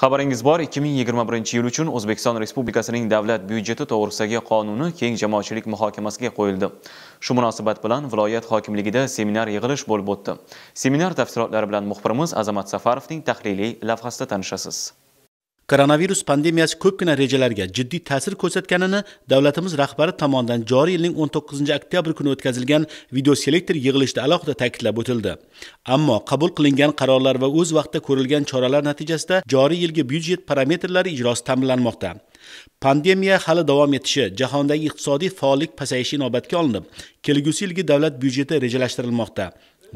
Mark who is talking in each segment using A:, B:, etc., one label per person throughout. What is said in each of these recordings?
A: xabaringiz bor 2021 yil uchun o'zbekiston respublikasining davlat byudjeti to'g'risidagi qonuni keng jamoatchilik muhokamasiga qo'yildi shu munosabat bilan viloyat hokimligida seminar yig'ilish bo'lib o'tdi seminar tafsilotlari bilan muxbirimiz azamat safarovning tahliliy lavhasida tanishasiz koronavirus pandemiyasi ko'pgina rejalarga jiddiy ta'sir ko'rsatganini davlatimiz rahbari tomonidan joriy yilning 19 oktyabr kuni o'tkazilgan videoselektor yig'ilishida alohida ta'kidlab o'tildi ammo qabul qilingan qarorlar va o'z vaqtida ko'rilgan choralar natijasida joriy yilgi byudjet parametrlari ijrosi ta'minlanmoqda pandemiya hali davom etishi jahondagi iqtisodiy faollik pasayishi inobatga olinib kelgusi yilgi davlat byudjeti rejalashtirilmoqda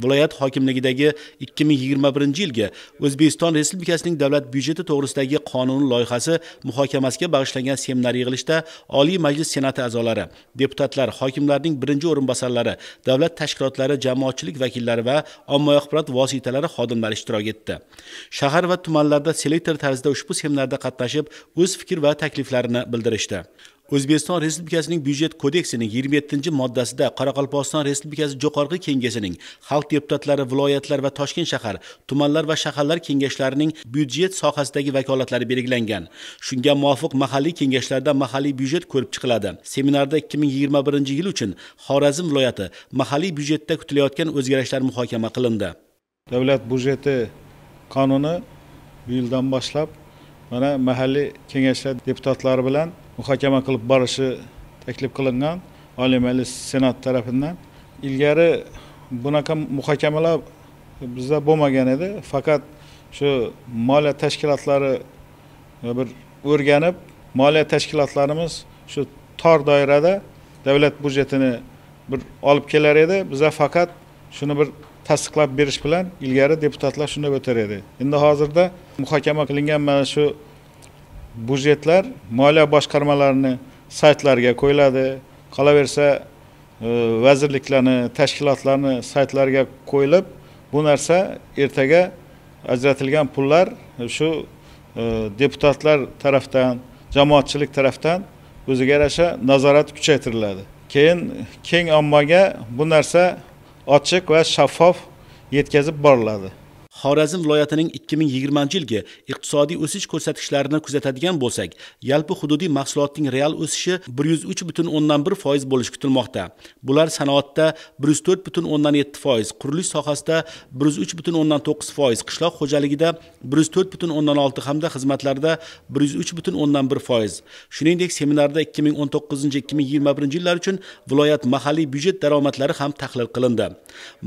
A: viloyat hokimligidagi 2021 yilgi O'zbekiston Respublikasining davlat byudjeti to'g'risidagi qonun loyihasi muhokamasiga bag'ishlangan seminar yig'ilishida Oliy Majlis Senati a'zolari, deputatlar, hokimlarning birinchi o'rinbosarlari, davlat tashkilotlari, jamoatchilik vakillari va ommaviy axborot vositalari xodimlari ishtirok etdi. Shahar va tumanlarda selektor tarzida ushbu seminarda qatnashib, o'z fikr va takliflarini bildirishdi. o'zbekiston respublikasining byudjet kodeksining yigirma yettinchi moddasida qoraqalpog'iston respublikasi jo'qorg'i kengashining xalq deputatlari viloyatlar va toshkent shahar tumanlar va shaharlar kengashlarining byudjet sohasidagi vakolatlari belgilangan shunga muvofiq mahalliy kengashlarda mahalliy byudjet ko'rib chiqiladi seminarda ikki ming yigirma birinchi yil uchun xorazm viloyati mahalliy byudjetda kutilayotgan o'zgarishlar muhokama qilindi
B: davlat byudjeti qonuni bu yildan boshlab mana mahalliy kengashlar deputatlari bilan muhokama qilib borishi taklif qilingan oliy majlis senat tarafidan ilgari bunaqa muhokamalar bizda bo'lmagan edi faqat shu moliya tashkilotlari e, bir o'rganib moliya tashkilotlarimiz shu tor doirada davlat byudjetini bir olib kelar edi biza faqat shuni bir tasdiqlab berish bilan ilgari deputatlar shunday o'tar edi endi hozirda muhokama qilingan mana shu budjetlar moliya boshqarmalarini saytlariga qo'yiladi qolaversa e, vazirliklarni tashkilotlarni saytlariga qo'yilib bu narsa ertaga ajratilgan pullar e, shu e, deputatlar tarafdan jamoatchilik tarafdan o'ziga yarasha nazorat kuchaytiriladi keyin keng ommaga bu narsa ochiq va shaffof yetkazib
A: boriladi xorazm viloyatining 2020 yilgi iqtisodiy o'sish ko'rsatkichlarini kuzatadigan bo'lsak yalpi hududiy mahsulotning real o'sishi 103,1 foiz bo'lishi kutilmoqda bular sanoatda 104,7 foiz qurilish sohasida 103,9 foiz qishloq xo'jaligida 104,6 hamda xizmatlarda 103,1 foiz shuningdek seminarda 2019-2021 yillar uchun viloyat mahalliy byudjet daromadlari ham tahlil qilindi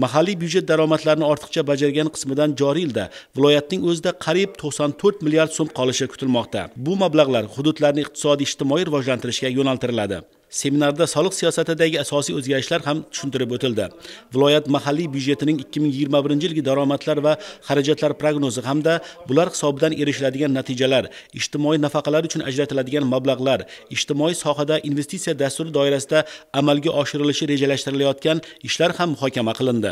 A: mahalliy byudjet daromadlarini ortiqcha bajargan qismidan joriy yilda viloyatning o'zida qariyb 94 milliard so'm qolishi kutilmoqda bu mablag'lar hududlarni iqtisodiy ijtimoiy rivojlantirishga yo'naltiriladi Seminarda soliq siyosatidagi asosiy o'zgarishlar ham tushuntirib o'tildi. Viloyat mahalliy byudjetining 2021-yilgi daromadlar va xarajatlar prognozi hamda bular hisobidan erishiladigan natijalar, ijtimoiy nafaqalar uchun ajratiladigan mablag'lar, ijtimoiy sohada investitsiya dasturi doirasida amalga oshirilishi rejalashtirilayotgan ishlar ham muhokama qilindi.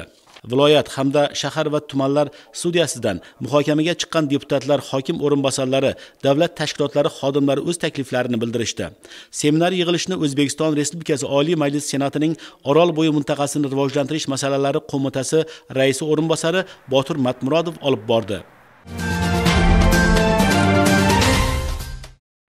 A: viloyat hamda shahar va tumanlar sudiyasidan muhokamaga chiqqan deputatlar hokim o'rinbosarlari davlat tashkilotlari xodimlari o'z takliflarini bildirishdi seminar yig'ilishini o'zbekiston respublikasi oliy majlis senatining orol bo'yi mintaqasini rivojlantirish masalalari qo'mitasi raisi o'rinbosari botir
B: matmurodov olib bordi